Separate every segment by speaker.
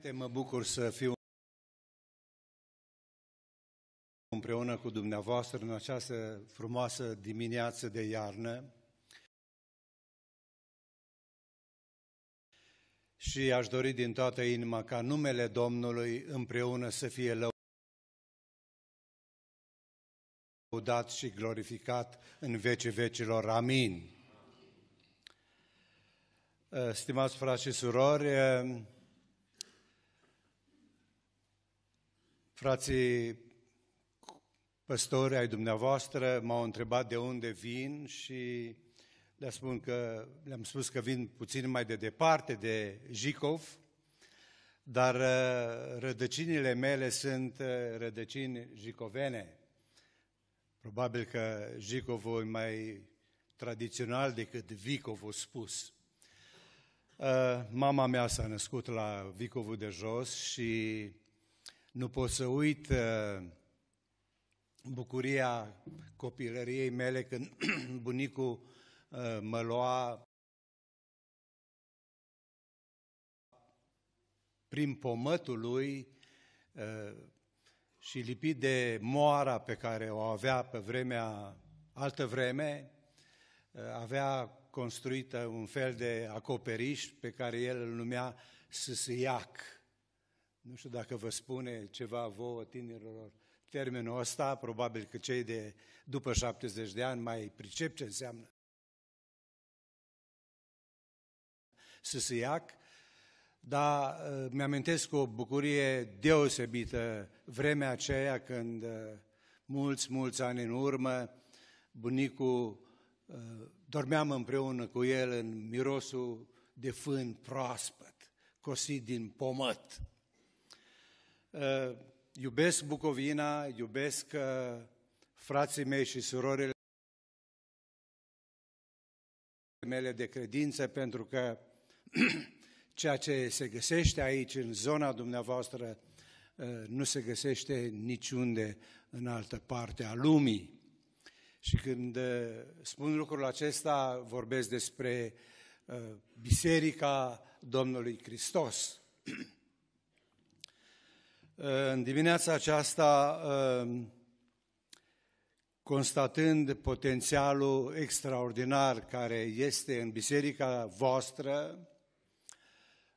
Speaker 1: Realmente mă bucur să fiu împreună cu dumneavoastră în această frumoasă dimineață de iarnă. Și aș dori din toată inima ca numele Domnului împreună să fie lăudat și glorificat în vece vecilor. Amin. Stimați frați și surori, Frații păstori ai dumneavoastră m-au întrebat de unde vin și le spun că, le-am spus că vin puțin mai de departe de Jicov, dar uh, rădăcinile mele sunt uh, rădăcini jicovene. Probabil că Jicov e mai tradițional decât a spus. Uh, mama mea s-a născut la Vicovul de jos și nu pot să uit uh, bucuria copilăriei mele când bunicul uh, mă lua prin pomătul lui uh, și lipit de moara pe care o avea pe vremea, altă vreme, avea construită un fel de acoperiș pe care el îl numea Sâsâiac. Nu știu dacă vă spune ceva vouă tinerilor termenul ăsta, probabil că cei de după 70 de ani mai pricep ce înseamnă. iac, dar uh, mi amintesc cu o bucurie deosebită vremea aceea când uh, mulți, mulți ani în urmă, bunicul, uh, dormeam împreună cu el în mirosul de fân proaspăt, cosit din pomăt. Eh, iubesc Bucovina, iubesc eh, frații mei și surorile mele de credință, pentru că ceea ce se găsește aici, în zona dumneavoastră, eh, nu se găsește niciunde în altă parte a lumii. Și când spun lucrul acesta, vorbesc despre Biserica Domnului Hristos. În dimineața aceasta, ehm, constatând potențialul extraordinar care este în biserica voastră,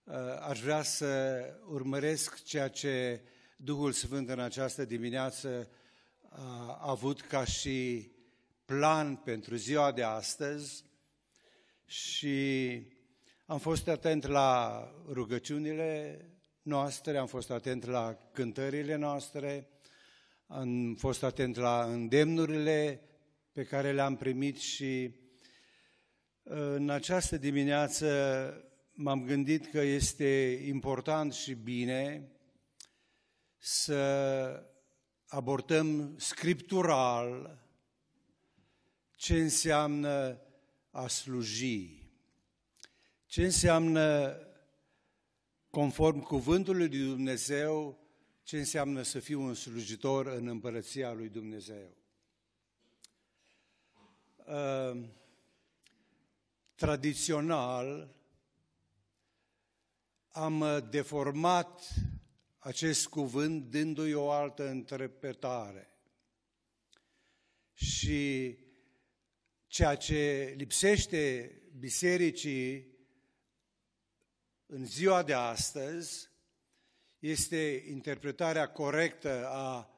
Speaker 1: eh, aș vrea să urmăresc ceea ce Duhul Sfânt în această dimineață eh, a avut ca și plan pentru ziua de astăzi și am fost atent la rugăciunile noastre, am fost atent la cântările noastre, am fost atent la îndemnurile pe care le-am primit și uh, în această dimineață m-am gândit că este important și bine să abordăm scriptural ce înseamnă a sluji, ce înseamnă conform cuvântului lui Dumnezeu, ce înseamnă să fiu un slujitor în împărăția lui Dumnezeu. Ehm, tradițional, am eh, deformat acest cuvânt dându-i o altă interpretare. Și ceea ce lipsește bisericii în ziua de astăzi este interpretarea corectă a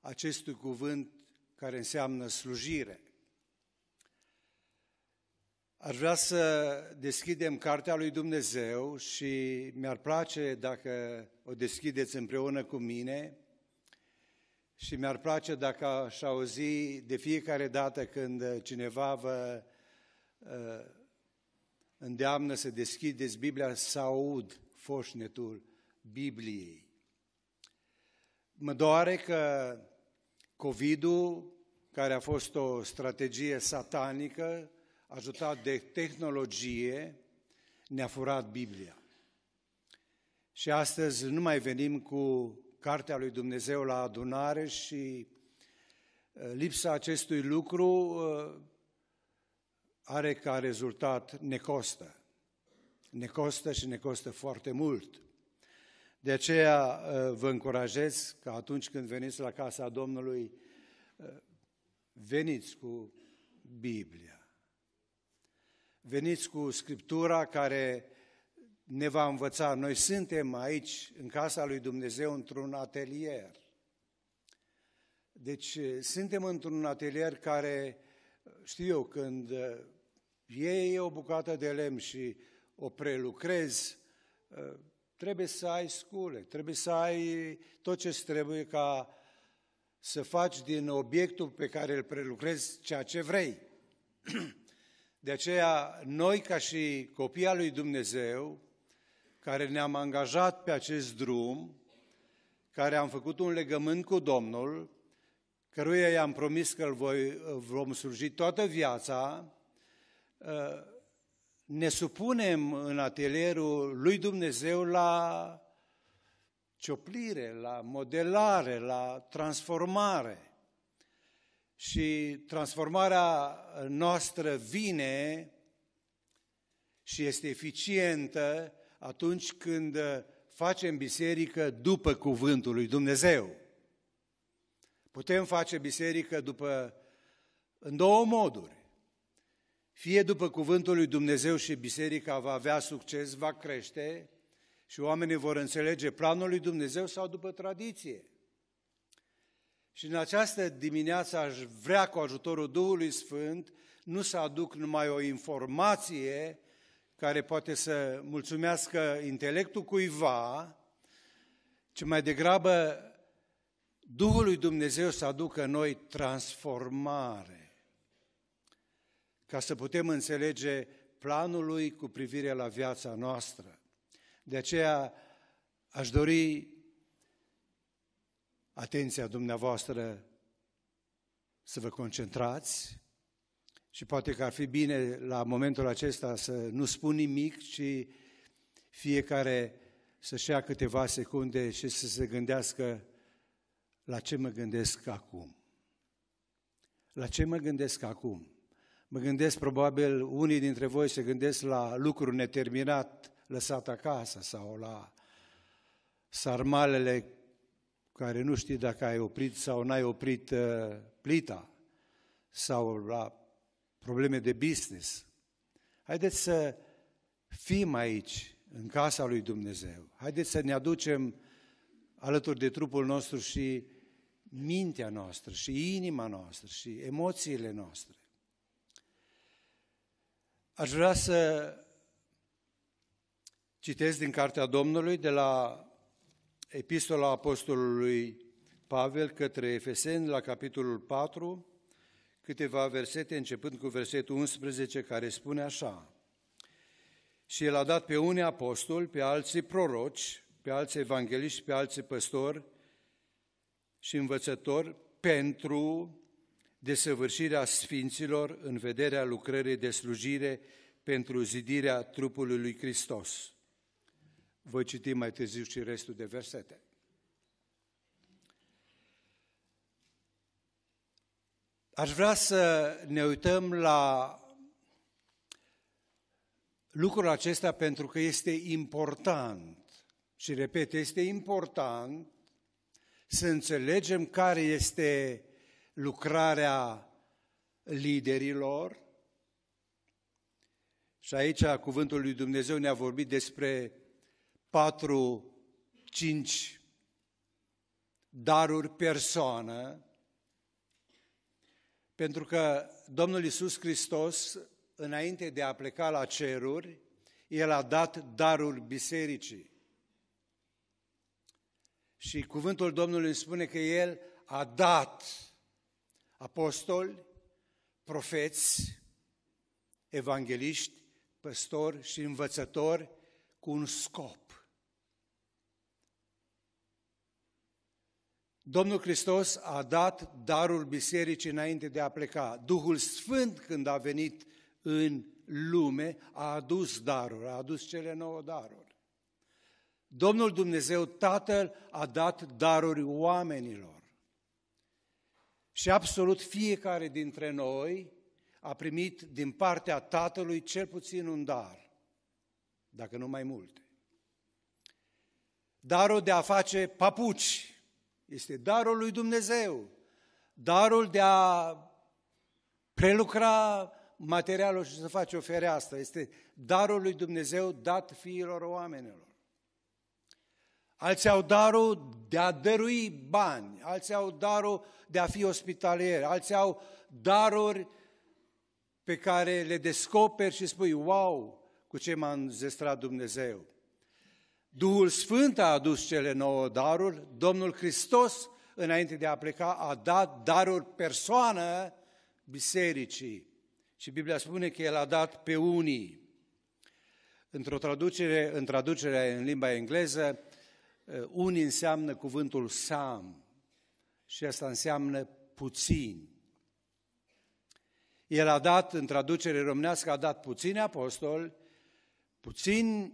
Speaker 1: acestui cuvânt care înseamnă slujire. Ar vrea să deschidem Cartea lui Dumnezeu și mi-ar place dacă o deschideți împreună cu mine și mi-ar place dacă aș auzi de fiecare dată când cineva vă uh, îndeamnă să deschideți Biblia, să aud foșnetul Bibliei. Mă doare că covid care a fost o strategie satanică, ajutat de tehnologie, ne-a furat Biblia. Și astăzi nu mai venim cu Cartea lui Dumnezeu la adunare și uh, lipsa acestui lucru uh, are ca rezultat ne costă. Ne costă și ne costă foarte mult. De aceea uh, vă încurajez că atunci când veniți la casa Domnului, uh, veniți cu Biblia. Veniți cu Scriptura care ne va învăța. Noi suntem aici, în casa lui Dumnezeu, într-un atelier. Deci suntem într-un atelier care, știu eu, când uh, iei o bucată de lemn și o prelucrezi, ă, trebuie să ai scule, trebuie să ai tot ce trebuie ca să faci din obiectul pe care îl prelucrezi ceea ce vrei. De aceea, noi ca și copii al lui Dumnezeu, care ne-am angajat pe acest drum, care am făcut un legământ cu Domnul, căruia i-am promis că îl vom sluji toată viața, Uh, ne supunem în atelierul lui Dumnezeu la cioplire, la modelare, la transformare. Și transformarea noastră vine și este eficientă atunci când facem biserică după cuvântul lui Dumnezeu. Putem face biserică după, în două moduri. Fie după cuvântul lui Dumnezeu și biserica va avea succes, va crește și oamenii vor înțelege planul lui Dumnezeu sau după tradiție. Și în această dimineață aș vrea cu ajutorul Duhului Sfânt nu să aduc numai o informație care poate să mulțumească intelectul cuiva, ci mai degrabă Duhul lui Dumnezeu să aducă noi transformare ca să putem înțelege planul lui cu privire la viața noastră. De aceea aș dori atenția dumneavoastră să vă concentrați și poate că ar fi bine la momentul acesta să nu spun nimic, ci fiecare să-și ia câteva secunde și să se gândească la ce mă gândesc acum. La ce mă gândesc acum? Mă gândesc, probabil, unii dintre voi se gândesc la lucruri neterminat lăsat acasă sau la sarmalele care nu știi dacă ai oprit sau n-ai oprit uh, plita sau la probleme de business. Haideți să fim aici, în casa lui Dumnezeu. Haideți să ne aducem alături de trupul nostru și mintea noastră, și inima noastră, și emoțiile noastre. Aș vrea să citesc din Cartea Domnului de la Epistola Apostolului Pavel către Efeseni la capitolul 4, câteva versete începând cu versetul 11 care spune așa. Și el a dat pe unii apostoli, pe alții proroci, pe alții evangeliști, pe alții păstori și învățători pentru desăvârșirea sfinților în vederea lucrării de slujire pentru zidirea trupului lui Hristos. Voi citi mai târziu și restul de versete. Aș vrea să ne uităm la lucrul acesta pentru că este important și repet, este important să înțelegem care este lucrarea liderilor. Și aici cuvântul lui Dumnezeu ne-a vorbit despre patru, cinci daruri persoană, pentru că Domnul Iisus Hristos, înainte de a pleca la ceruri, El a dat darul bisericii. Și cuvântul Domnului spune că El a dat apostoli, profeți, evangeliști, păstori și învățători cu un scop. Domnul Hristos a dat darul bisericii înainte de a pleca. Duhul Sfânt, când a venit în lume, a adus darul, a adus cele nouă daruri. Domnul Dumnezeu Tatăl a dat daruri oamenilor. Și absolut fiecare dintre noi a primit din partea Tatălui cel puțin un dar, dacă nu mai multe. Darul de a face papuci este darul lui Dumnezeu, darul de a prelucra materialul și să faci o fereastră este darul lui Dumnezeu dat fiilor oamenilor. Alții au darul de a dărui bani, alții au darul de a fi ospitalier, alții au daruri pe care le descoperi și spui, wow, cu ce m-a înzestrat Dumnezeu. Duhul Sfânt a adus cele nouă daruri, Domnul Hristos, înainte de a pleca, a dat daruri persoană bisericii. Și Biblia spune că El a dat pe unii. Într-o traducere, în traducerea în limba engleză, Eh, unii înseamnă cuvântul sam și asta înseamnă puțin. El a dat, în traducere românească, a dat puțini apostoli, puțini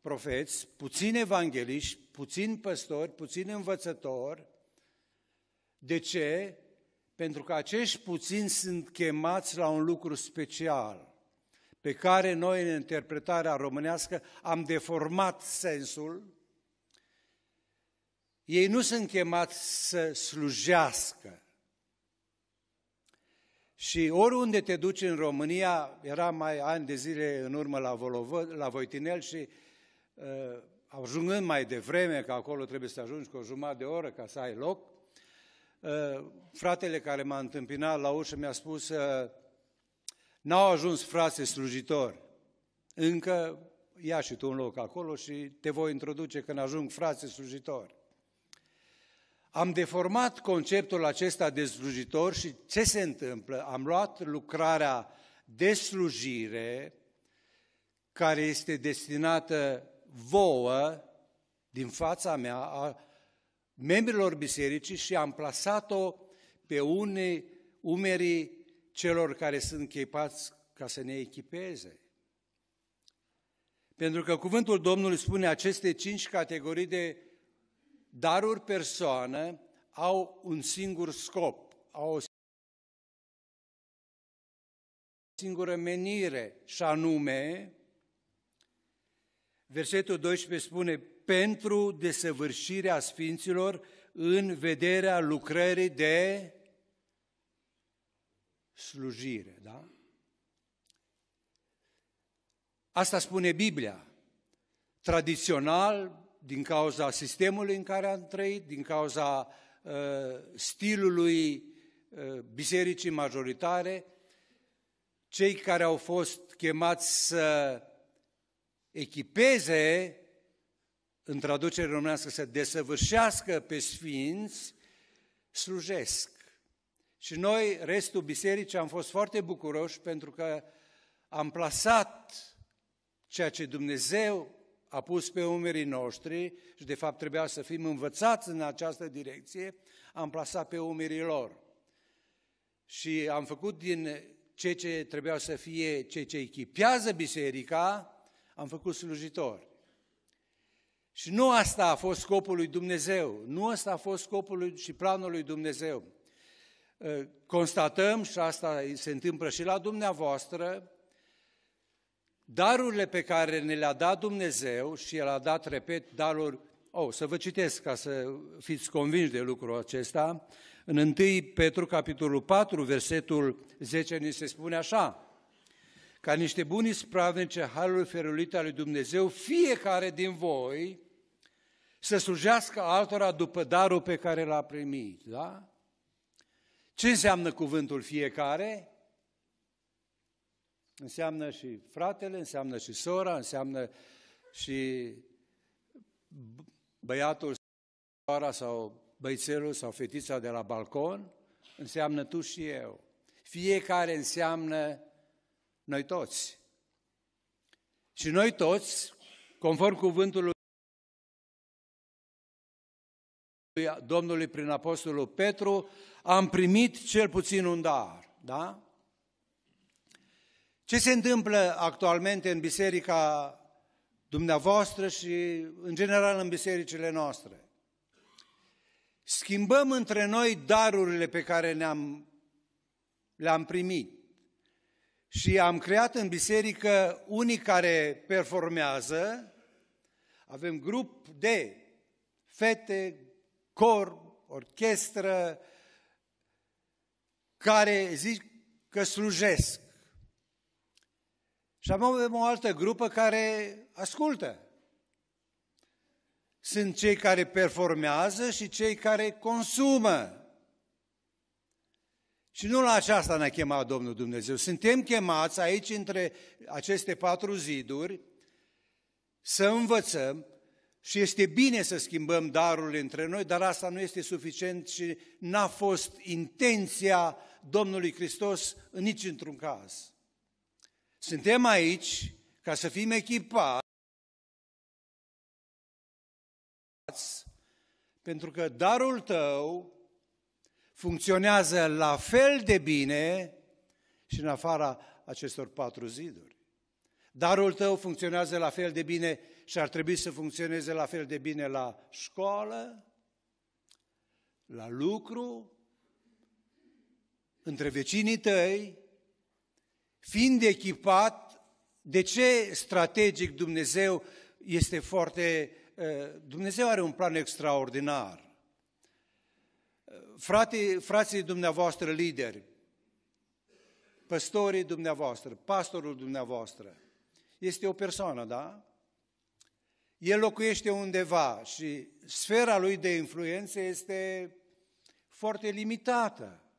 Speaker 1: profeți, puțini evangeliști, puțini păstori, puțini învățători. De ce? Pentru că acești puțini sunt chemați la un lucru special, pe care noi, în interpretarea românească, am deformat sensul ei nu sunt chemați să slujească. Și oriunde te duci în România, era mai ani de zile în urmă la, Volovă, la Voitinel și uh, ajungând mai devreme, că acolo trebuie să ajungi cu o jumătate de oră ca să ai loc, uh, fratele care m-a întâmpinat la ușă mi-a spus uh, n-au ajuns frase slujitori, încă ia și tu un loc acolo și te voi introduce când ajung frase slujitori. Am deformat conceptul acesta de slujitor și ce se întâmplă? Am luat lucrarea de slujire care este destinată vouă din fața mea, a membrilor bisericii și am plasat-o pe unii umerii celor care sunt chepați ca să ne echipeze. Pentru că cuvântul Domnului spune aceste cinci categorii de Daruri persoană au un singur scop, au o singură menire și anume, versetul 12 spune, pentru desăvârșirea sfinților în vederea lucrării de slujire, da? Asta spune Biblia. Tradițional, din cauza sistemului în care am trăit, din cauza uh, stilului uh, bisericii majoritare, cei care au fost chemați să echipeze, în traducere românească, să desăvârșească pe sfinți, slujesc. Și noi, restul bisericii, am fost foarte bucuroși pentru că am plasat ceea ce Dumnezeu a pus pe umerii noștri și de fapt trebuia să fim învățați în această direcție, am plasat pe umerii lor. Și am făcut din ceea ce trebuia să fie, ceea ce echipează biserica, am făcut slujitori. Și nu asta a fost scopul lui Dumnezeu, nu asta a fost scopul lui și planul lui Dumnezeu. Ă, constatăm, și asta se întâmplă și la dumneavoastră, darurile pe care ne le-a dat Dumnezeu și El a dat, repet, daruri, oh, să vă citesc ca să fiți convinși de lucrul acesta, în 1 Petru, capitolul 4, versetul 10, ni se spune așa, ca niște buni spravnice halul ferulit al lui Dumnezeu, fiecare din voi să slujească altora după darul pe care l-a primit. Da? Ce înseamnă cuvântul fiecare? Înseamnă și fratele, înseamnă și sora, înseamnă și băiatul, sora sau băițelul sau fetița de la balcon, înseamnă tu și eu. Fiecare înseamnă noi toți. Și noi toți, conform cuvântului Domnului prin Apostolul Petru, am primit cel puțin un dar, da? Ce se întâmplă actualmente în biserica dumneavoastră și în general în bisericile noastre? Schimbăm între noi darurile pe care le-am, le-am primit și am creat în biserică unii care performează, avem grup de fete, cor, orchestră, care zic că slujesc. Și acum avem o altă grupă care ascultă. Sunt cei care performează și cei care consumă. Și nu la aceasta ne-a chemat Domnul Dumnezeu. Suntem chemați aici, între aceste patru ziduri, să învățăm și este bine să schimbăm darurile între noi, dar asta nu este suficient și n-a fost intenția Domnului Hristos nici într-un caz. Suntem aici ca să fim echipați pentru că darul tău funcționează la fel de bine și în afara acestor patru ziduri. Darul tău funcționează la fel de bine și ar trebui să funcționeze la fel de bine la școală, la lucru, între vecinii tăi, Fiind echipat, de ce strategic Dumnezeu este foarte... Eh, Dumnezeu are un plan extraordinar. Frate, frații dumneavoastră lideri, păstorii dumneavoastră, pastorul dumneavoastră, este o persoană, da? El locuiește undeva și sfera lui de influență este foarte limitată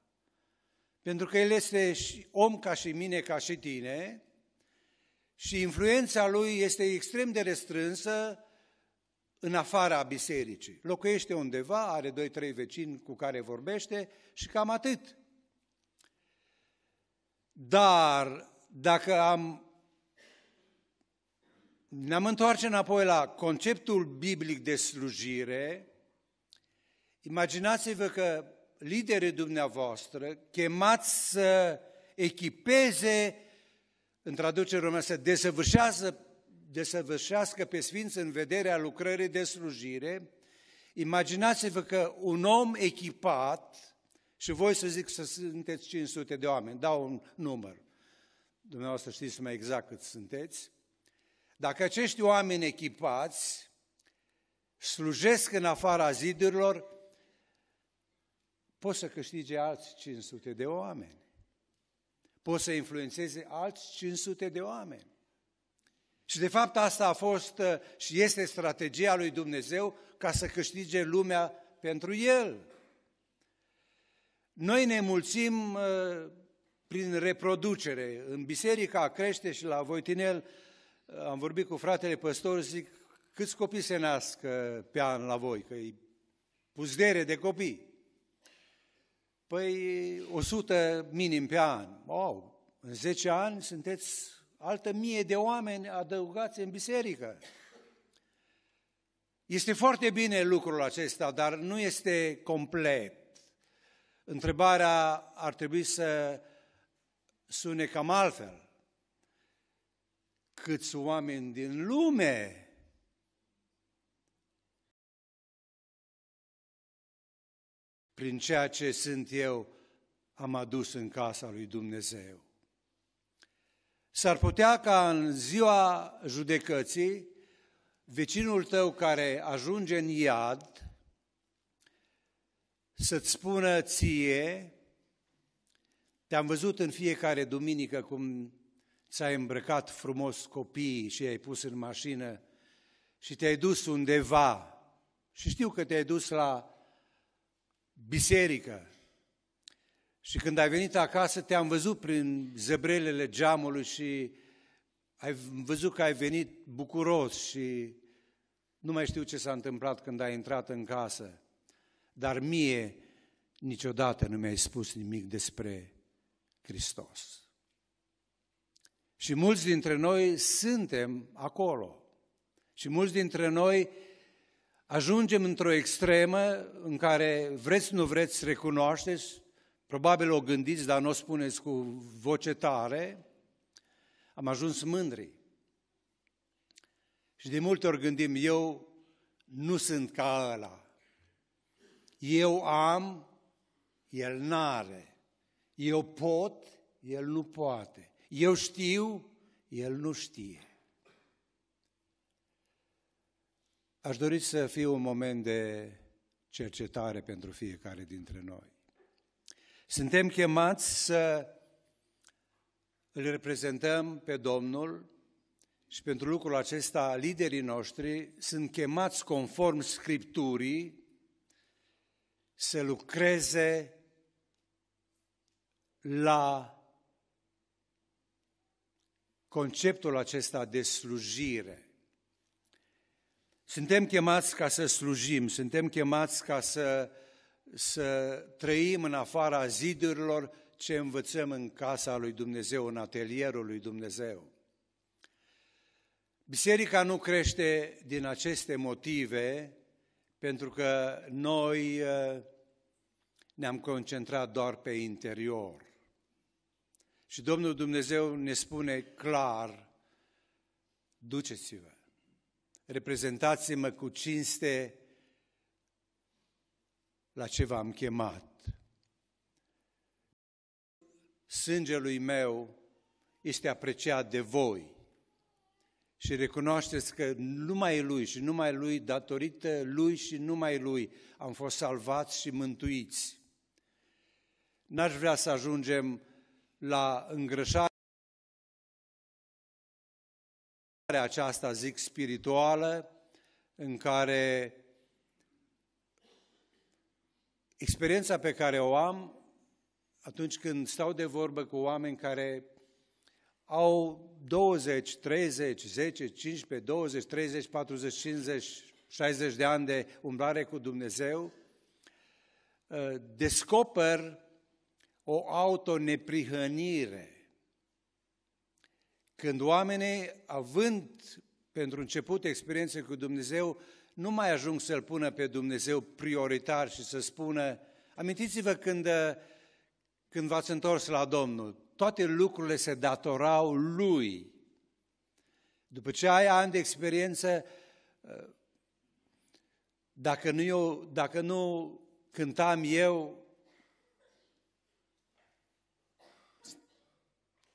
Speaker 1: pentru că el este și om ca și mine, ca și tine, și influența lui este extrem de restrânsă în afara bisericii. Locuiește undeva, are doi, trei vecini cu care vorbește și cam atât. Dar dacă am ne-am întoarce înapoi la conceptul biblic de slujire, imaginați-vă că liderii dumneavoastră chemați să echipeze, în traducere română, să desăvârșească, desăvârșească pe Sfinți în vederea lucrării de slujire, imaginați-vă că un om echipat, și voi să zic să sunteți 500 de oameni, dau un număr, dumneavoastră știți mai exact cât sunteți, dacă acești oameni echipați slujesc în afara zidurilor, poți să câștige alți 500 de oameni. Poți să influențeze alți 500 de oameni. Și de fapt asta a fost uh, și este strategia lui Dumnezeu ca să câștige lumea pentru El. Noi ne mulțim uh, prin reproducere. În biserica crește și la Voitinel uh, am vorbit cu fratele păstor, zic, câți copii se nasc pe an la voi, că e puzdere de copii. Păi 100 minim pe an. Wow, în 10 ani sunteți altă mie de oameni adăugați în biserică. Este foarte bine lucrul acesta, dar nu este complet. Întrebarea ar trebui să sune cam altfel. Câți oameni din lume prin ceea ce sunt eu, am adus în casa lui Dumnezeu. S-ar putea ca în ziua judecății, vecinul tău care ajunge în iad să-ți spună ție, te-am văzut în fiecare duminică cum ți-ai îmbrăcat frumos copiii și i-ai pus în mașină și te-ai dus undeva. Și știu că te-ai dus la biserică. Și când ai venit acasă, te-am văzut prin zebrelele geamului și ai văzut că ai venit bucuros și nu mai știu ce s-a întâmplat când ai intrat în casă. Dar mie niciodată nu mi-ai spus nimic despre Hristos. Și mulți dintre noi suntem acolo. Și mulți dintre noi ajungem într-o extremă în care vreți, nu vreți, recunoașteți, probabil o gândiți, dar nu o spuneți cu voce tare, am ajuns mândri. Și de multe ori gândim, eu nu sunt ca ăla. Eu am, el n-are. Eu pot, el nu poate. Eu știu, el nu știe. Aș dori să fie un moment de cercetare pentru fiecare dintre noi. Suntem chemați să îl reprezentăm pe Domnul și pentru lucrul acesta liderii noștri sunt chemați conform Scripturii să lucreze la conceptul acesta de slujire. Suntem chemați ca să slujim, suntem chemați ca să, să trăim în afara zidurilor ce învățăm în casa lui Dumnezeu, în atelierul lui Dumnezeu. Biserica nu crește din aceste motive, pentru că noi uh, ne-am concentrat doar pe interior. Și Domnul Dumnezeu ne spune clar, duceți-vă reprezentați-mă cu cinste la ce v-am chemat. Sângelui meu este apreciat de voi și recunoașteți că numai Lui și numai Lui, datorită Lui și numai Lui, am fost salvați și mântuiți. N-aș vrea să ajungem la îngrășare aceasta, zic, spirituală, în care experiența pe care o am atunci când stau de vorbă cu oameni care au 20, 30, 10, 15, 20, 30, 40, 50, 60 de ani de umblare cu Dumnezeu, eh, descoper o autoneprihănire când oamenii, având pentru început experiențe cu Dumnezeu, nu mai ajung să-L pună pe Dumnezeu prioritar și să spună, amintiți-vă când, uh, când v-ați întors la Domnul, toate lucrurile se datorau Lui. După ce ai ani de experiență, uh, dacă nu, eu, dacă nu cântam eu,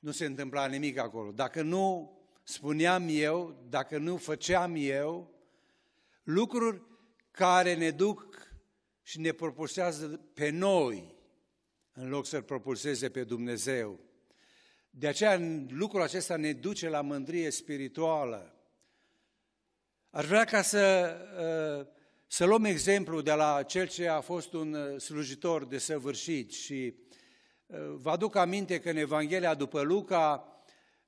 Speaker 1: nu se întâmpla nimic acolo. Dacă nu spuneam eu, dacă nu făceam eu, lucruri care ne duc și ne propulsează pe noi, în loc să-L propulseze pe Dumnezeu. De aceea lucrul acesta ne duce la mândrie spirituală. Aș vrea ca să, uh, să luăm exemplu de la cel ce a fost un uh, slujitor de săvârșit și Vă aduc aminte că în Evanghelia după Luca,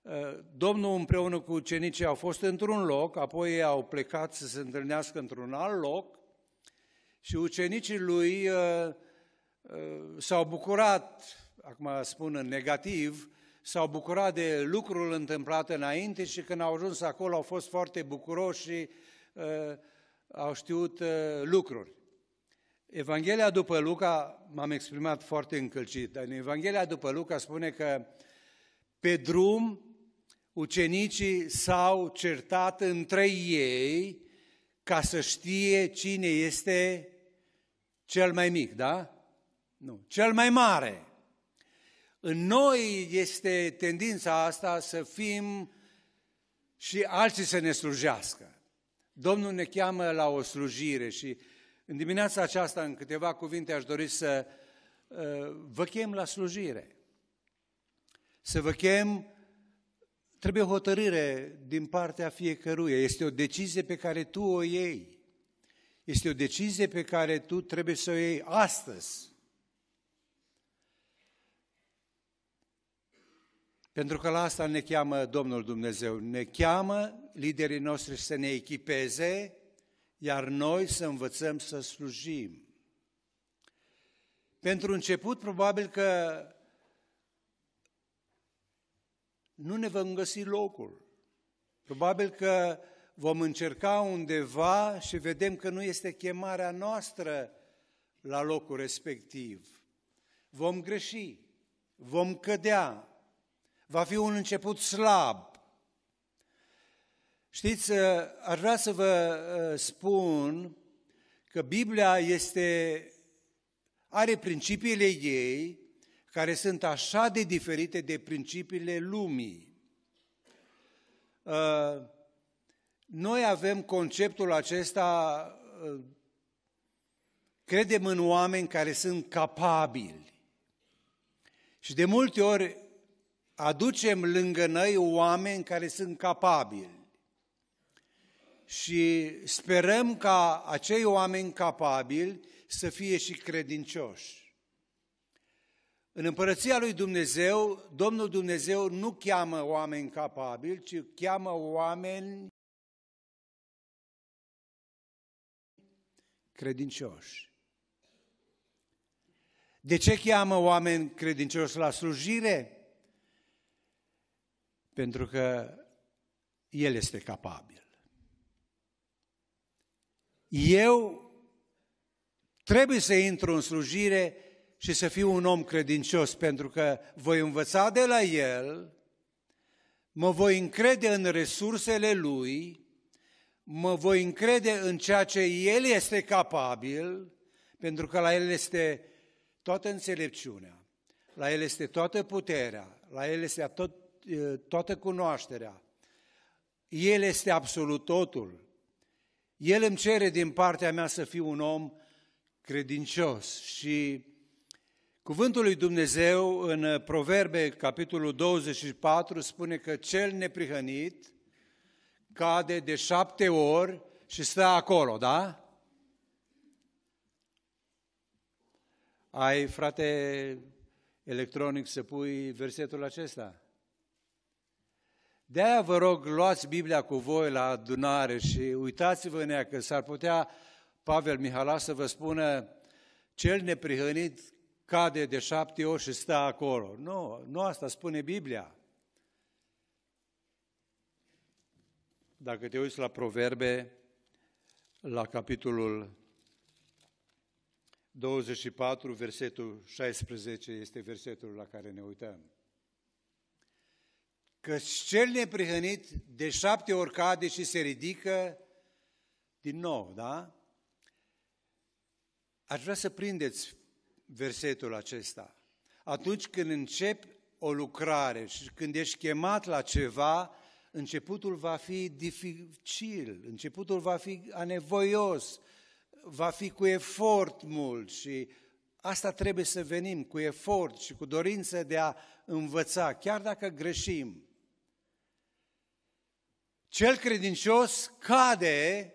Speaker 1: uh, Domnul împreună cu ucenicii au fost într-un loc, apoi ei au plecat să se întâlnească într-un alt loc și ucenicii lui uh, uh, s-au bucurat, acum spun în negativ, s-au bucurat de lucrul întâmplat înainte și când au ajuns acolo au fost foarte bucuroși și au știut lucruri. Evanghelia după Luca, m-am exprimat foarte încălcit, dar în Evanghelia după Luca spune că pe drum ucenicii s-au certat între ei ca să știe cine este cel mai mic, da? Nu, cel mai mare. În noi este tendința asta să fim și alții să ne slujească. Domnul ne cheamă la o slujire și în dimineața aceasta, în câteva cuvinte, aș dori să uh, vă chem la slujire. Să vă chem, trebuie hotărâre din partea fiecăruia. Este o decizie pe care tu o iei. Este o decizie pe care tu trebuie să o iei astăzi. Pentru că la asta ne cheamă Domnul Dumnezeu. Ne cheamă liderii noștri să ne echipeze iar noi să învățăm să slujim. Pentru început, probabil că nu ne vom găsi locul. Probabil că vom încerca undeva și vedem că nu este chemarea noastră la locul respectiv. Vom greși, vom cădea, va fi un început slab, Știți, uh, ar vrea să vă uh, spun că Biblia este, are principiile ei care sunt așa de diferite de principiile lumii. Uh, noi avem conceptul acesta, credem în oameni care sunt capabili. Și de multe ori aducem lângă noi oameni care sunt capabili și sperăm ca acei oameni capabili să fie și credincioși. În împărăția lui Dumnezeu, Domnul Dumnezeu nu cheamă oameni capabili, ci cheamă oameni credincioși. De ce cheamă oameni credincioși la slujire? Pentru că El este capabil eu trebuie să intru în slujire și să fiu un om credincios, pentru că voi învăța de la el, mă voi încrede în resursele lui, mă voi încrede în ceea ce el este capabil, pentru că la el este toată înțelepciunea, la el este toată puterea, la el este tot, eh, toată cunoașterea. El este absolut totul. El îmi cere din partea mea să fiu un om credincios și Cuvântul lui Dumnezeu în Proverbe, capitolul 24, spune că cel neprihănit cade de șapte ori și stă acolo, da? Ai, frate, electronic să pui versetul acesta? De-aia vă rog, luați Biblia cu voi la adunare și uitați-vă în ea, că s-ar putea Pavel Mihala să vă spună cel neprihănit cade de șapte ori și stă acolo. Nu, nu asta spune Biblia. Dacă te uiți la Proverbe, la capitolul 24, versetul 16 este versetul la care ne uităm că cel neprihănit de șapte ori cade și se ridică din nou, da? Aș vrea să prindeți versetul acesta. Atunci când începi o lucrare și când ești chemat la ceva, începutul va fi dificil, începutul va fi anevoios, va fi cu efort mult și asta trebuie să venim, cu efort și cu dorință de a învăța, chiar dacă greșim. Cel credincios cade,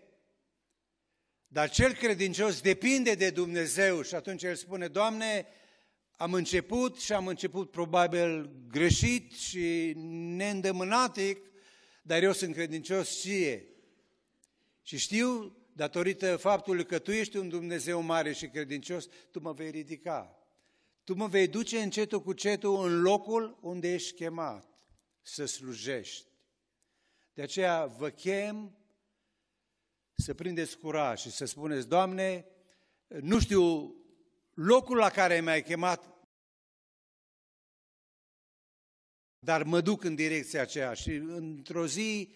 Speaker 1: dar cel credincios depinde de Dumnezeu și atunci el spune, Doamne, am început și am început probabil greșit și neîndemânatic, dar eu sunt credincios ție. Și știu, datorită faptului că tu ești un Dumnezeu mare și credincios, tu mă vei ridica. Tu mă vei duce încetul cu cetul în locul unde ești chemat să slujești. De aceea vă chem să prindeți curaj și să spuneți, Doamne, nu știu locul la care m-ai chemat, dar mă duc în direcția aceea și într-o zi,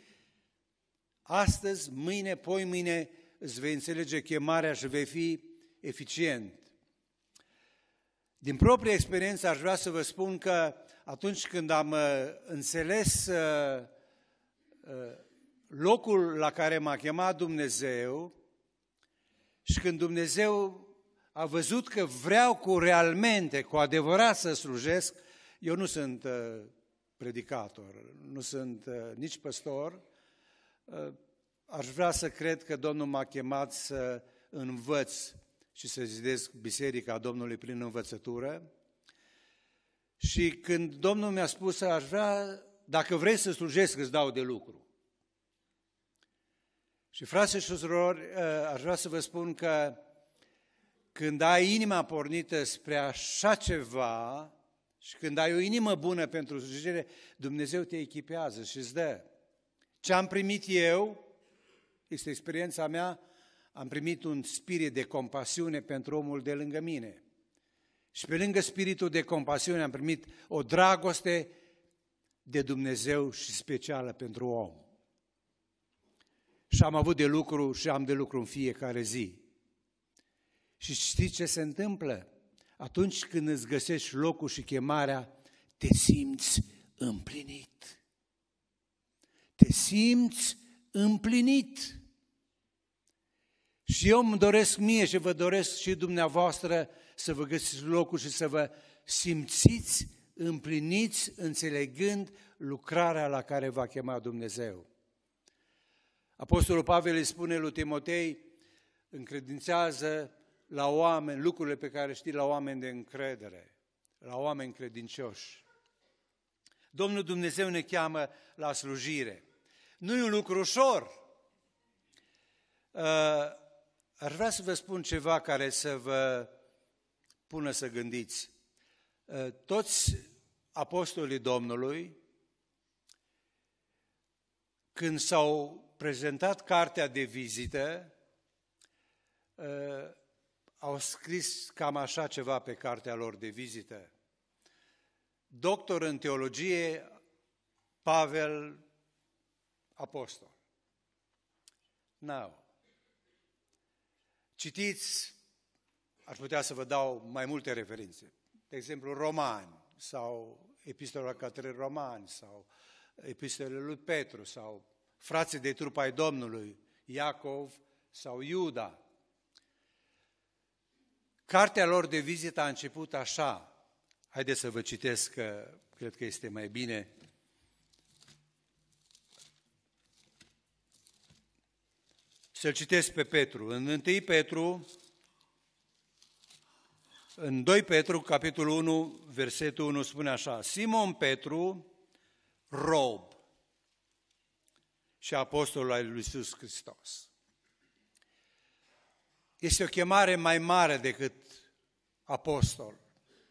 Speaker 1: astăzi, mâine, poi mâine, îți vei înțelege chemarea și vei fi eficient. Din proprie experiență aș vrea să vă spun că atunci când am uh, înțeles uh, locul la care m-a chemat Dumnezeu și când Dumnezeu a văzut că vreau cu realmente, cu adevărat să slujesc, eu nu sunt uh, predicator, nu sunt uh, nici păstor, uh, aș vrea să cred că Domnul m-a chemat să învăț și să zidesc biserica Domnului prin învățătură. Și când Domnul mi-a spus aș vrea dacă vrei să slujesc, îți dau de lucru. Și frate și surori, ă, aș vrea să vă spun că când ai inima pornită spre așa ceva și când ai o inimă bună pentru slujire, Dumnezeu te echipează și îți dă. Ce am primit eu, este experiența mea, am primit un spirit de compasiune pentru omul de lângă mine. Și pe lângă spiritul de compasiune am primit o dragoste de Dumnezeu și specială pentru om. Și am avut de lucru și am de lucru în fiecare zi. Și știi ce se întâmplă? Atunci când îți găsești locul și chemarea, te simți împlinit. Te simți împlinit. Și eu îmi doresc mie și vă doresc și dumneavoastră să vă găsiți locul și să vă simțiți împliniți înțelegând lucrarea la care va chema Dumnezeu. Apostolul Pavel îi spune lui Timotei, încredințează la oameni lucrurile pe care știi la oameni de încredere, la oameni credincioși. Domnul Dumnezeu ne cheamă la slujire. Nu e un lucru ușor. Uh, ar vrea să vă spun ceva care să vă pună să gândiți. Eh, toți apostolii Domnului, când s-au prezentat cartea de vizită, eh, au scris cam așa ceva pe cartea lor de vizită. Doctor în teologie, Pavel, apostol. Now, citiți, aș putea să vă dau mai multe referințe, de exemplu, Romani sau Epistola către Romani sau Epistolele lui Petru sau frații de trup ai Domnului, Iacov sau Iuda. Cartea lor de vizită a început așa. Haideți să vă citesc, că cred că este mai bine. Să-l citesc pe Petru. În 1 Petru, în 2 Petru, capitolul 1, versetul 1 spune așa, Simon Petru, rob și apostolul al lui Iisus Hristos. Este o chemare mai mare decât apostol.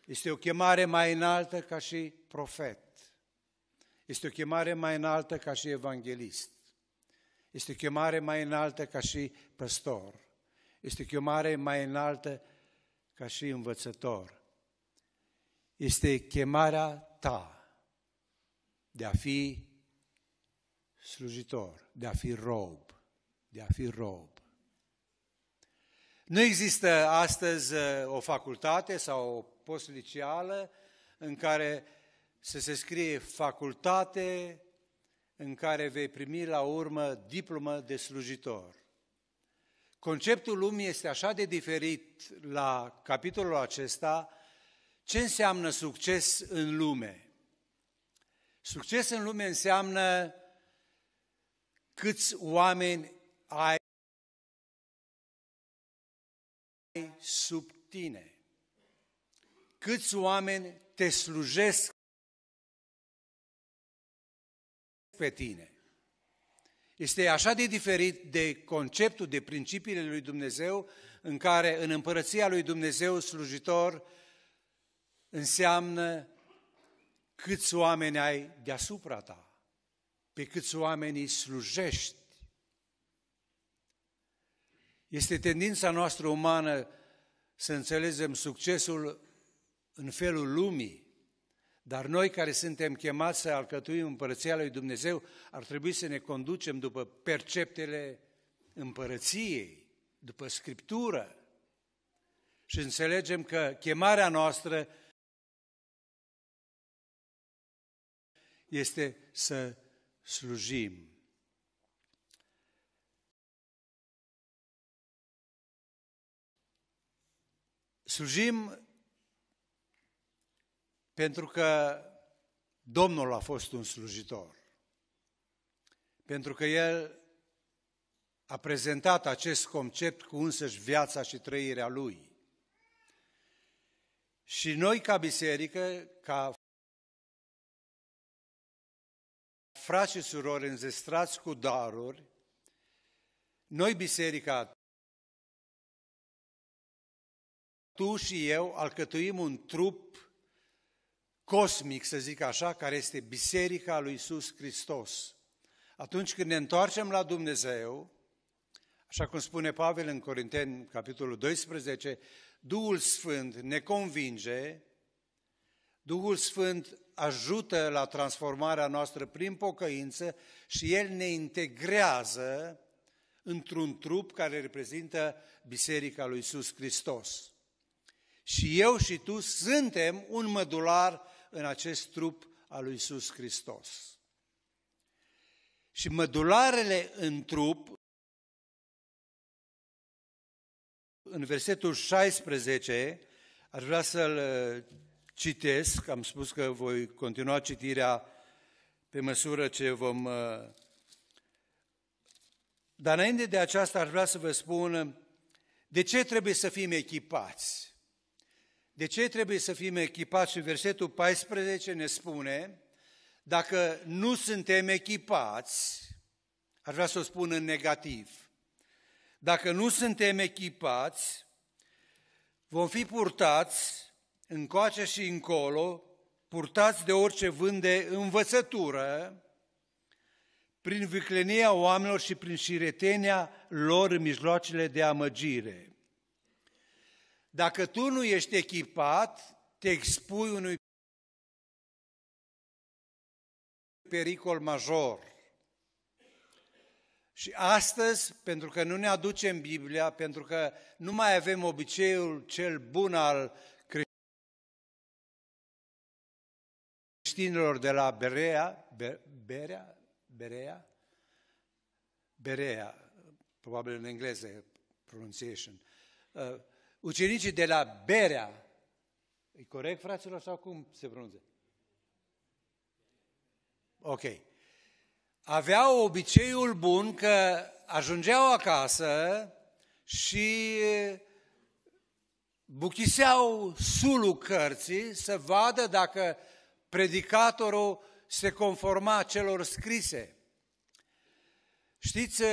Speaker 1: Este o chemare mai înaltă ca și profet. Este o chemare mai înaltă ca și evanghelist. Este o chemare mai înaltă ca și păstor. Este o chemare mai înaltă ca și învățător este chemarea ta de a fi slujitor, de a fi rob, de a fi rob. Nu există astăzi uh, o facultate sau o postlicială în care să se scrie facultate în care vei primi la urmă diplomă de slujitor. Conceptul lumii este așa de diferit la capitolul acesta. Ce înseamnă succes în lume? Succes în lume înseamnă câți oameni ai sub tine. Câți oameni te slujesc pe tine. Este așa de diferit de conceptul, de principiile lui Dumnezeu, în care în împărăția lui Dumnezeu slujitor înseamnă câți oameni ai deasupra ta, pe câți oameni slujești. Este tendința noastră umană să înțelegem succesul în felul lumii, dar noi care suntem chemați să alcătuim împărăția lui Dumnezeu, ar trebui să ne conducem după perceptele împărăției, după Scriptură. Și înțelegem că chemarea noastră este să slujim. Slujim pentru că Domnul a fost un slujitor. Pentru că el a prezentat acest concept cu însăși viața și trăirea lui. Și noi, ca biserică, ca frați și surori înzestrați cu daruri, noi, biserica, tu și eu alcătuim un trup cosmic, să zic așa, care este Biserica lui Iisus Hristos. Atunci când ne întoarcem la Dumnezeu, așa cum spune Pavel în Corinteni, capitolul 12, Duhul Sfânt ne convinge, Duhul Sfânt ajută la transformarea noastră prin pocăință și El ne integrează într-un trup care reprezintă Biserica lui Iisus Hristos. Și eu și tu suntem un mădular în acest trup al lui Iisus Hristos. Și mădularele în trup, în versetul 16, aș vrea să-l uh, citesc, am spus că voi continua citirea pe măsură ce vom... Uh, dar înainte de aceasta aș vrea să vă spun uh, de ce trebuie să fim echipați. De ce trebuie să fim echipați? Și versetul 14 ne spune, dacă nu suntem echipați, ar vrea să o spun în negativ, dacă nu suntem echipați, vom fi purtați încoace și încolo, purtați de orice vânt de învățătură, prin viclenia oamenilor și prin șiretenia lor în mijloacele de amăgire. Dacă tu nu ești echipat, te expui unui pericol major. Și astăzi, pentru că nu ne aducem Biblia, pentru că nu mai avem obiceiul cel bun al creștinilor de la Berea, Berea, Berea, Berea, probabil în engleză pronunciation, uh, ucenicii de la Berea, e corect, fraților, sau cum se pronunță? Ok. Aveau obiceiul bun că ajungeau acasă și buchiseau sulul cărții să vadă dacă predicatorul se conforma celor scrise. Știți, uh,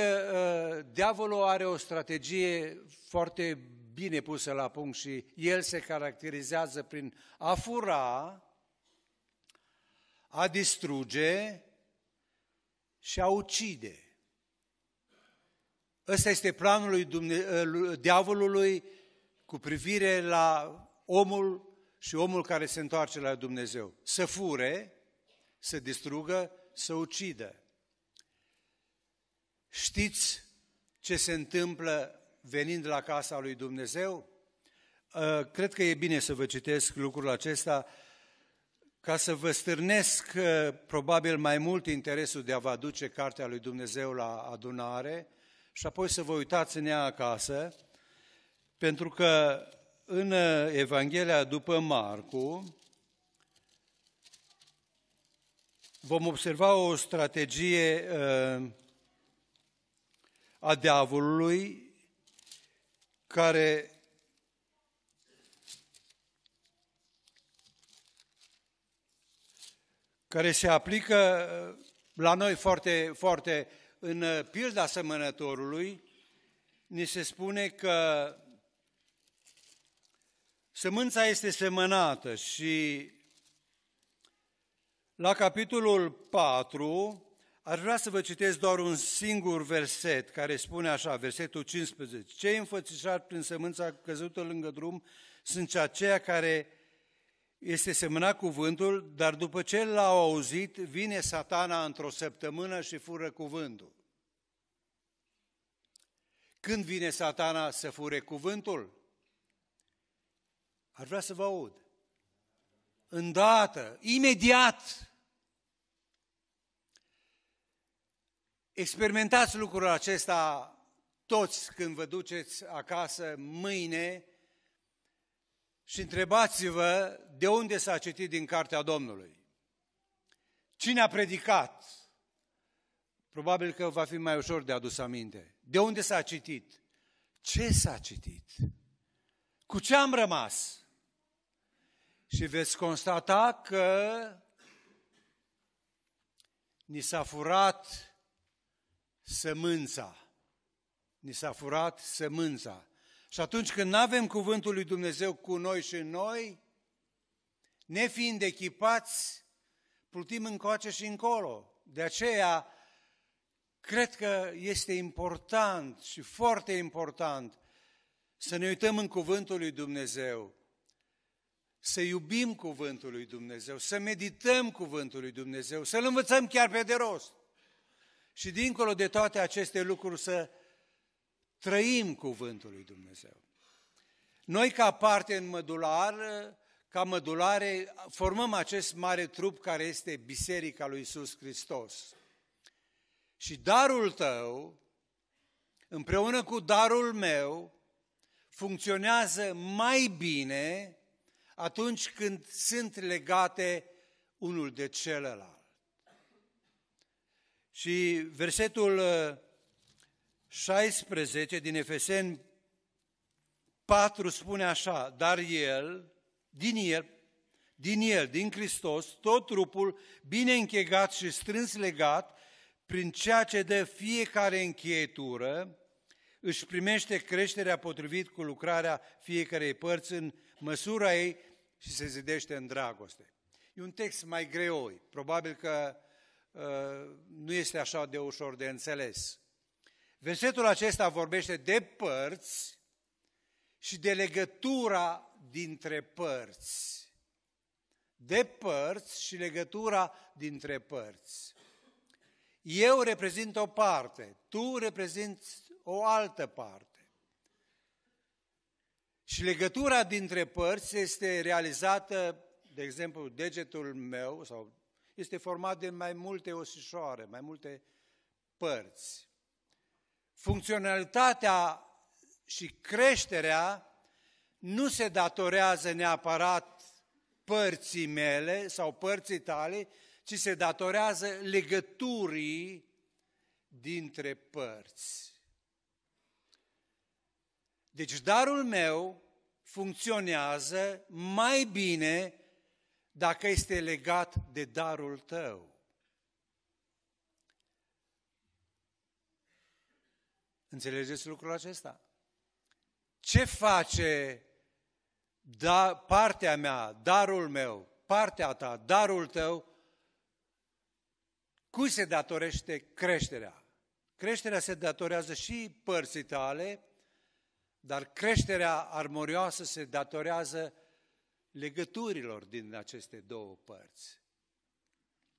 Speaker 1: diavolul are o strategie foarte bine puse la punct și el se caracterizează prin a fura, a distruge și a ucide. Ăsta este planul lui Dumne- ă, ă, diavolului cu privire la omul și omul care se întoarce la Dumnezeu. Să fure, să distrugă, să ucidă. Știți ce se întâmplă venind la casa lui Dumnezeu, uh, cred că e bine să vă citesc lucrul acesta ca să vă stârnesc uh, probabil mai mult interesul de a vă aduce cartea lui Dumnezeu la adunare și apoi să vă uitați în ea acasă, pentru că în uh, Evanghelia după Marcu vom observa o strategie a diavolului care care se aplică uh, la noi foarte, foarte în uh, pilda semănătorului, ni se spune că sămânța este semănată și la capitolul 4 Aș vrea să vă citesc doar un singur verset care spune așa, versetul 15. Cei înfățișați prin sămânța căzută lângă drum sunt aceia care este semnat cuvântul, dar după ce l-au auzit, vine satana într-o săptămână și fură cuvântul. Când vine satana să fure cuvântul? Ar vrea să vă aud. Îndată, imediat, Experimentați lucrul acesta toți când vă duceți acasă mâine și întrebați-vă de unde s-a citit din Cartea Domnului. Cine a predicat? Probabil că va fi mai ușor de adus aminte. De unde s-a citit? Ce s-a citit? Cu ce am rămas? Și veți constata că ni s-a furat sămânța. Ni s-a furat sămânța. Și atunci când nu avem cuvântul lui Dumnezeu cu noi și în noi, fiind echipați, plutim încoace și încolo. De aceea, cred că este important și foarte important să ne uităm în cuvântul lui Dumnezeu, să iubim cuvântul lui Dumnezeu, să medităm cuvântul lui Dumnezeu, să-L învățăm chiar pe de rost și dincolo de toate aceste lucruri să trăim cuvântul lui Dumnezeu. Noi ca parte în mădular, ca mădulare, formăm acest mare trup care este Biserica lui Iisus Hristos. Și darul tău, împreună cu darul meu, funcționează mai bine atunci când sunt legate unul de celălalt. Și versetul 16 uh, din Efeseni 4 spune așa, dar el, din el, din el, din Hristos, tot trupul bine închegat și strâns legat, prin ceea ce dă fiecare încheietură, își primește creșterea potrivit cu lucrarea fiecarei părți în măsura ei și se zidește în dragoste. E un text mai greoi, probabil că Uh, nu este așa de ușor de înțeles. Versetul acesta vorbește de părți și de legătura dintre părți. De părți și legătura dintre părți. Eu reprezint o parte, tu reprezinți o altă parte. Și legătura dintre părți este realizată, de exemplu, degetul meu sau este format din mai multe osișoare, mai multe părți. Funcționalitatea și creșterea nu se datorează neapărat părții mele sau părții tale, ci se datorează legăturii dintre părți. Deci darul meu funcționează mai bine dacă este legat de darul tău. Înțelegeți lucrul acesta? Ce face da, partea mea, darul meu, partea ta, darul tău, cui se datorește creșterea? Creșterea se datorează și părții tale, dar creșterea armorioasă se datorează legăturilor din aceste două părți.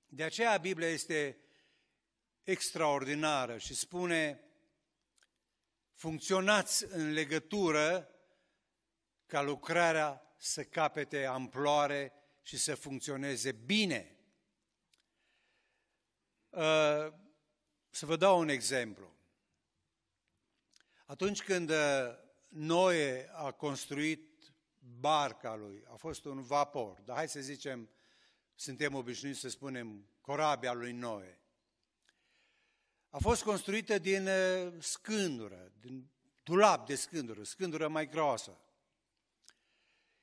Speaker 1: De aceea Biblia este extraordinară și spune funcționați în legătură ca lucrarea să capete amploare și să funcționeze bine. Uh, să vă dau un exemplu. Atunci când uh, Noe a construit barca lui, a fost un vapor, dar hai să zicem, suntem obișnuiți să spunem corabia lui Noe. A fost construită din uh, scândură, din dulap de scândură, scândură mai groasă.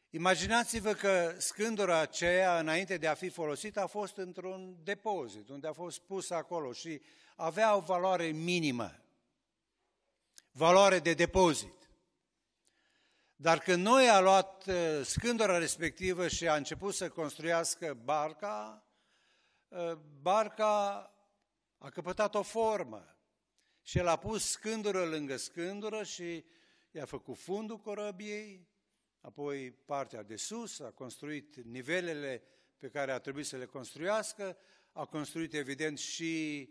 Speaker 1: Imaginați-vă că scândura aceea, înainte de a fi folosită, a fost într-un depozit, unde a fost pusă acolo și avea o valoare minimă, valoare de depozit. Dar când noi a luat uh, scândura respectivă și a început să construiască barca, uh, barca a căpătat o formă. Și el a pus scândură lângă scândură și i-a făcut fundul corăbiei, apoi partea de sus, a construit nivelele pe care a trebuit să le construiască, a construit evident și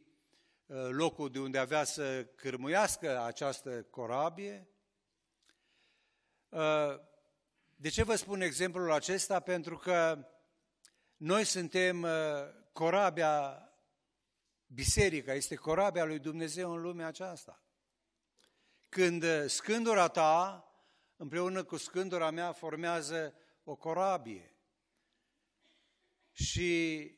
Speaker 1: uh, locul de unde avea să cârmuiască această corabie, de ce vă spun exemplul acesta? Pentru că noi suntem uh, corabia, biserica este corabia lui Dumnezeu în lumea aceasta. Când uh, scândura ta împreună cu scândura mea formează o corabie. Și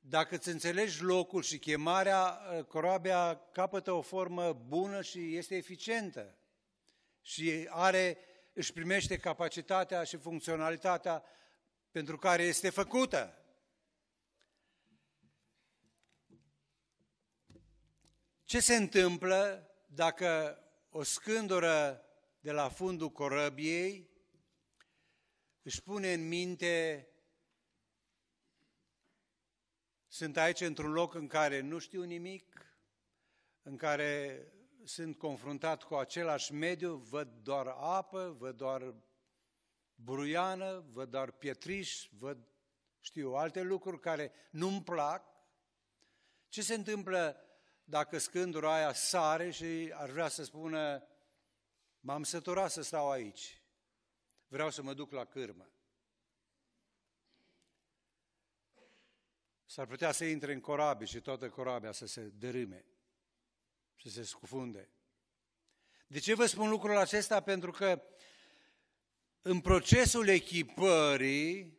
Speaker 1: dacă îți înțelegi locul și chemarea, uh, corabia capătă o formă bună și este eficientă și are își primește capacitatea și funcționalitatea pentru care este făcută. Ce se întâmplă dacă o scândură de la fundul corăbiei își pune în minte sunt aici într-un loc în care nu știu nimic, în care sunt confruntat cu același mediu, văd doar apă, văd doar bruiană, văd doar pietriș, văd, știu, alte lucruri care nu-mi plac. Ce se întâmplă dacă scândura aia sare și ar vrea să spună m-am săturat să stau aici, vreau să mă duc la cârmă. S-ar putea să intre în corabie și toată corabia să se dărâme și se scufunde. De ce vă spun lucrul acesta? Pentru că în procesul echipării,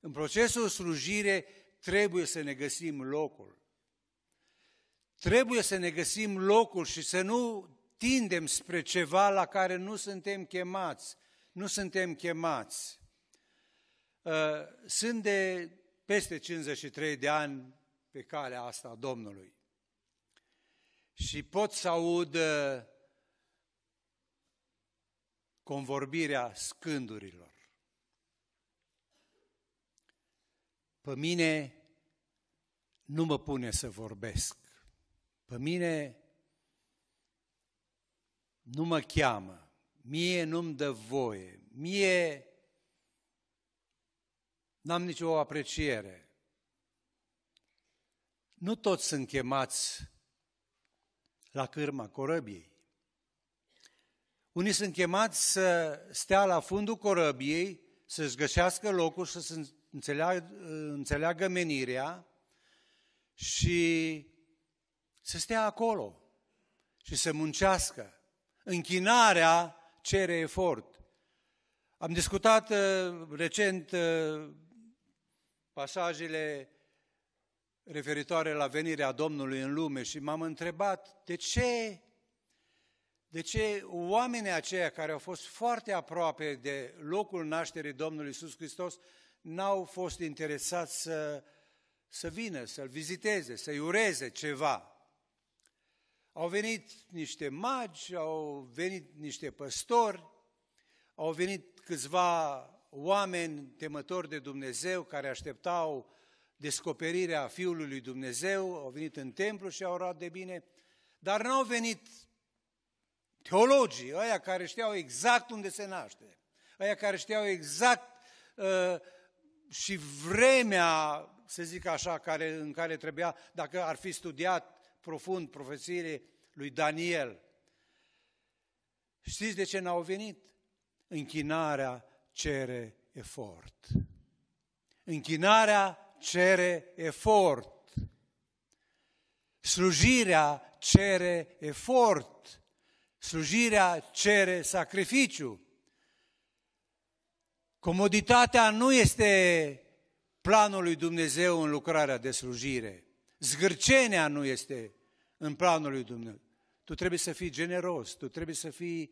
Speaker 1: în procesul slujire, trebuie să ne găsim locul. Trebuie să ne găsim locul și să nu tindem spre ceva la care nu suntem chemați. Nu suntem chemați. Uh, sunt de peste 53 de ani pe calea asta a Domnului și pot să aud uh, convorbirea scândurilor. Pe mine nu mă pune să vorbesc. Pe mine nu mă cheamă. Mie nu-mi dă voie. Mie n-am nicio apreciere. Nu toți sunt chemați la cârma corăbiei. Unii sunt chemați să stea la fundul corăbiei, să-și găsească locul, să se înțeleagă, înțeleagă menirea și să stea acolo și să muncească. Închinarea cere efort. Am discutat uh, recent uh, pasajele referitoare la venirea Domnului în lume și m-am întrebat de ce, de ce oamenii aceia care au fost foarte aproape de locul nașterii Domnului Iisus Hristos n-au fost interesați să, să vină, să-L viziteze, să-I ureze ceva. Au venit niște magi, au venit niște păstori, au venit câțiva oameni temători de Dumnezeu care așteptau descoperirea Fiului lui Dumnezeu, au venit în templu și au rat de bine, dar n-au venit teologii, aia care știau exact unde se naște, aia care știau exact uh, și vremea, să zic așa, care, în care trebuia, dacă ar fi studiat profund profețiile lui Daniel. Știți de ce n-au venit? Închinarea cere efort. Închinarea cere efort. Slujirea cere efort. Slujirea cere sacrificiu. Comoditatea nu este planul lui Dumnezeu în lucrarea de slujire. Zgârcenia nu este în planul lui Dumnezeu. Tu trebuie să fii generos, tu trebuie să fii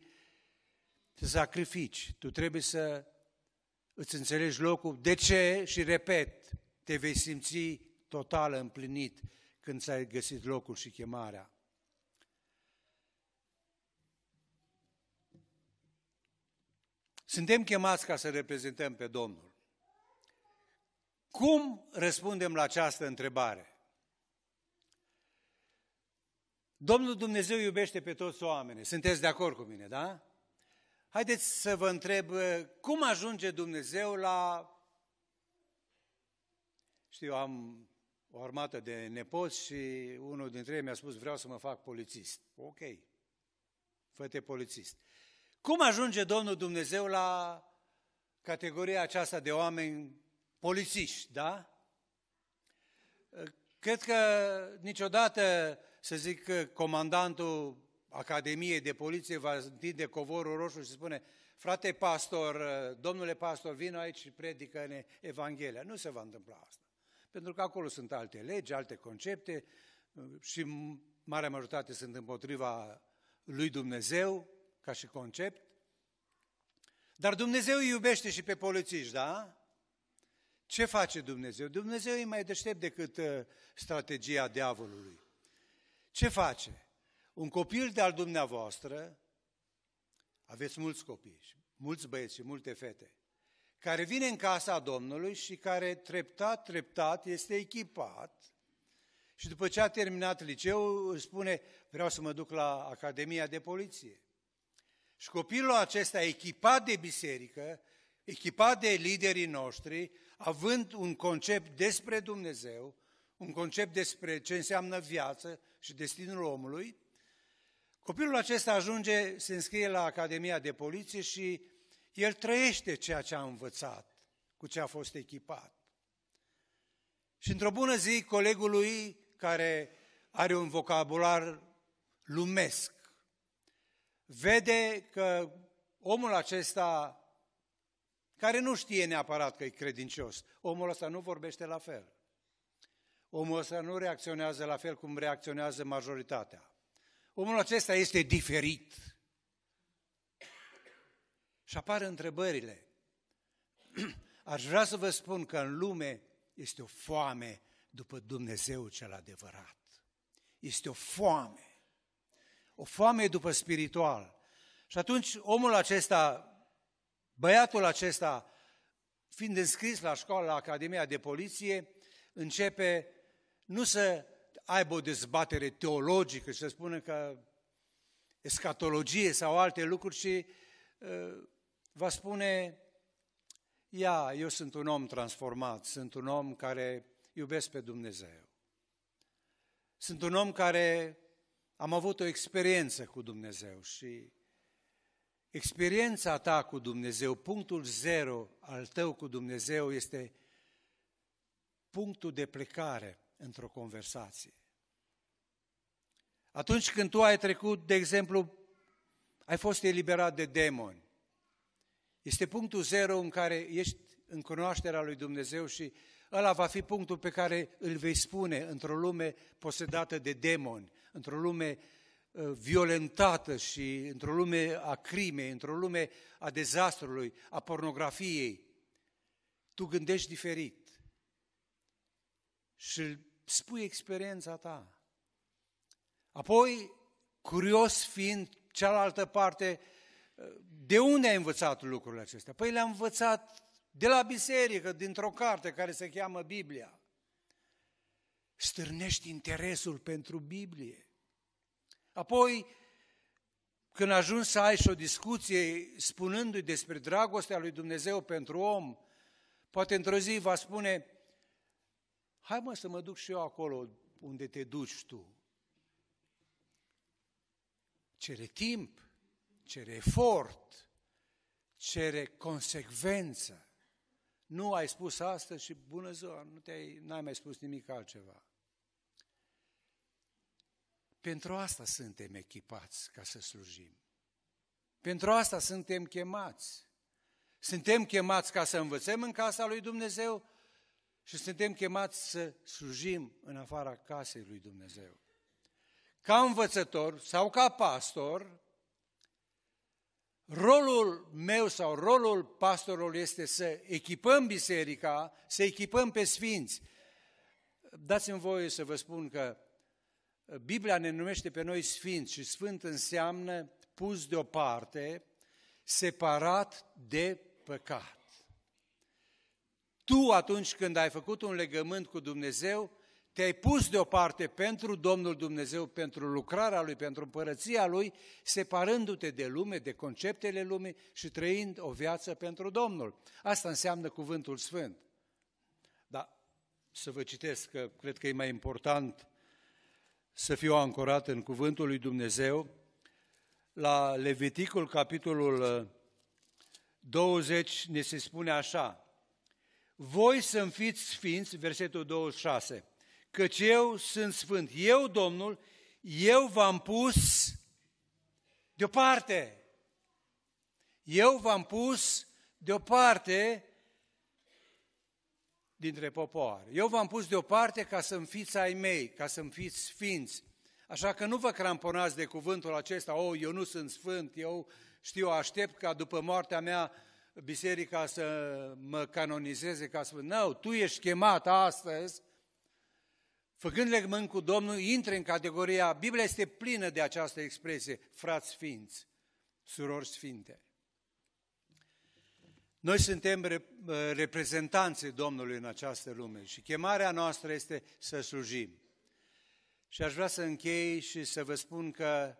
Speaker 1: să sacrifici, tu trebuie să îți înțelegi locul. De ce? Și repet, te vei simți total împlinit când ți-ai găsit locul și chemarea. Suntem chemați ca să reprezentăm pe Domnul. Cum răspundem la această întrebare? Domnul Dumnezeu iubește pe toți oamenii. Sunteți de acord cu mine, da? Haideți să vă întreb cum ajunge Dumnezeu la știu, am o armată de nepoți și unul dintre ei mi-a spus, vreau să mă fac polițist. Ok, fă-te polițist. Cum ajunge Domnul Dumnezeu la categoria aceasta de oameni polițiști, da? Cred că niciodată, să zic, comandantul Academiei de Poliție va întinde covorul roșu și spune frate pastor, domnule pastor, vină aici și predică-ne Evanghelia. Nu se va întâmpla asta pentru că acolo sunt alte legi, alte concepte și marea majoritate sunt împotriva lui Dumnezeu ca și concept. Dar Dumnezeu îi iubește și pe polițiști, da? Ce face Dumnezeu? Dumnezeu e mai deștept decât uh, strategia diavolului. Ce face? Un copil de-al dumneavoastră, aveți mulți copii, mulți băieți și multe fete, care vine în casa Domnului și care treptat, treptat este echipat și după ce a terminat liceul spune vreau să mă duc la Academia de Poliție. Și copilul acesta, echipat de biserică, echipat de liderii noștri, având un concept despre Dumnezeu, un concept despre ce înseamnă viață și destinul omului, copilul acesta ajunge, se înscrie la Academia de Poliție și el trăiește ceea ce a învățat, cu ce a fost echipat. Și într-o bună zi, colegului care are un vocabular lumesc, vede că omul acesta, care nu știe neapărat că e credincios, omul ăsta nu vorbește la fel. Omul ăsta nu reacționează la fel cum reacționează majoritatea. Omul acesta este diferit. Și apar întrebările. Aș vrea să vă spun că în lume este o foame după Dumnezeu cel adevărat. Este o foame. O foame după spiritual. Și atunci omul acesta, băiatul acesta, fiind înscris la școală, la Academia de Poliție, începe nu să aibă o dezbatere teologică și să spună că escatologie sau alte lucruri, ci uh, va spune, ia, eu sunt un om transformat, sunt un om care iubesc pe Dumnezeu. Sunt un om care am avut o experiență cu Dumnezeu și experiența ta cu Dumnezeu, punctul zero al tău cu Dumnezeu este punctul de plecare într-o conversație. Atunci când tu ai trecut, de exemplu, ai fost eliberat de demoni, este punctul zero în care ești în cunoașterea lui Dumnezeu și ăla va fi punctul pe care îl vei spune într-o lume posedată de demoni, într-o lume ă, violentată și într-o lume a crimei, într-o lume a dezastrului, a pornografiei. Tu gândești diferit și spui experiența ta. Apoi, curios fiind cealaltă parte, de unde ai învățat lucrurile acestea? Păi le-am învățat de la biserică, dintr-o carte care se cheamă Biblia. Stârnești interesul pentru Biblie. Apoi, când ajungi să ai și o discuție spunându-i despre dragostea lui Dumnezeu pentru om, poate într-o zi va spune, hai mă să mă duc și eu acolo unde te duci tu. Cere timp cere efort, cere consecvență. Nu ai spus asta și bună ziua, nu te-ai, n-ai mai spus nimic altceva. Pentru asta suntem echipați ca să slujim. Pentru asta suntem chemați. Suntem chemați ca să învățăm în casa lui Dumnezeu și suntem chemați să slujim în afara casei lui Dumnezeu. Ca învățător sau ca pastor, rolul meu sau rolul pastorului este să echipăm biserica, să echipăm pe sfinți. Dați-mi voie să vă spun că Biblia ne numește pe noi sfinți și sfânt înseamnă pus deoparte, separat de păcat. Tu atunci când ai făcut un legământ cu Dumnezeu, te-ai pus deoparte pentru Domnul Dumnezeu, pentru lucrarea Lui, pentru împărăția Lui, separându-te de lume, de conceptele lumii și trăind o viață pentru Domnul. Asta înseamnă cuvântul sfânt. Dar să vă citesc că cred că e mai important să fiu ancorat în cuvântul lui Dumnezeu, la Leviticul, capitolul 20, uh, ne se spune așa, voi să fiți sfinți, versetul 26, căci eu sunt sfânt. Eu, Domnul, eu v-am pus deoparte. Eu v-am pus deoparte dintre popoare. Eu v-am pus deoparte ca să fiți ai mei, ca să fiți sfinți. Așa că nu vă cramponați de cuvântul acesta, o, oh, eu nu sunt sfânt, eu știu, aștept ca după moartea mea biserica să mă canonizeze ca sfânt. Nu, no, tu ești chemat astăzi Făcând legământ cu Domnul, intre în categoria, Biblia este plină de această expresie, frați sfinți, surori sfinte. Noi suntem uh, reprezentanții Domnului în această lume și chemarea noastră este să slujim. Și aș vrea să închei și să vă spun că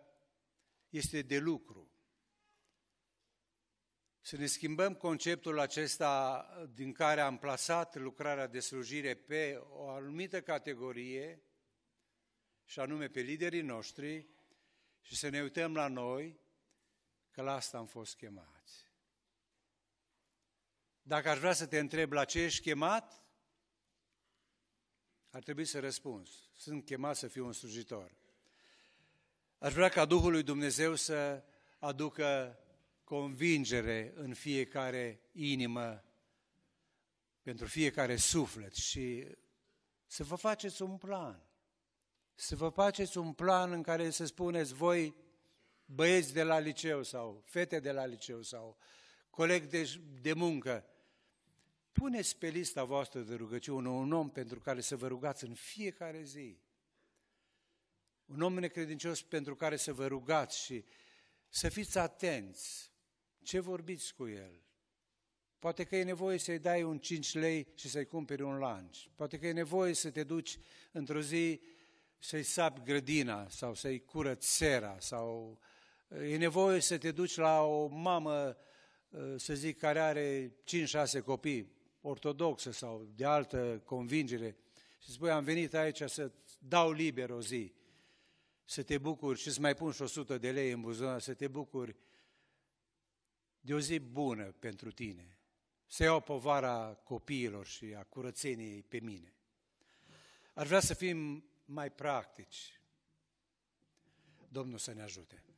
Speaker 1: este de lucru. Să ne schimbăm conceptul acesta din care am plasat lucrarea de slujire pe o anumită categorie, și anume pe liderii noștri, și să ne uităm la noi, că la asta am fost chemați. Dacă aș vrea să te întreb la ce ești chemat, ar trebui să răspunzi. Sunt chemat să fiu un slujitor. Aș vrea ca Duhul lui Dumnezeu să aducă convingere în fiecare inimă, pentru fiecare suflet și să vă faceți un plan. Să vă faceți un plan în care să spuneți voi, băieți de la liceu sau fete de la liceu sau colegi de, de muncă, puneți pe lista voastră de rugăciune un om pentru care să vă rugați în fiecare zi. Un om necredincios pentru care să vă rugați și să fiți atenți ce vorbiți cu el? Poate că e nevoie să-i dai un 5 lei și să-i cumperi un lunch. Poate că e nevoie să te duci într-o zi să-i sapi grădina sau să-i curăți sera sau e nevoie să te duci la o mamă, ă, să zic, care are 5-6 copii, ortodoxă sau de altă convingere și spui, am venit aici să dau liber o zi, să te bucuri și să mai pun și 100 de lei în buzunar, să te bucuri de o zi bună pentru tine, să iau povara copiilor și a curățeniei pe mine. Ar vrea să fim mai practici. Domnul să ne ajute.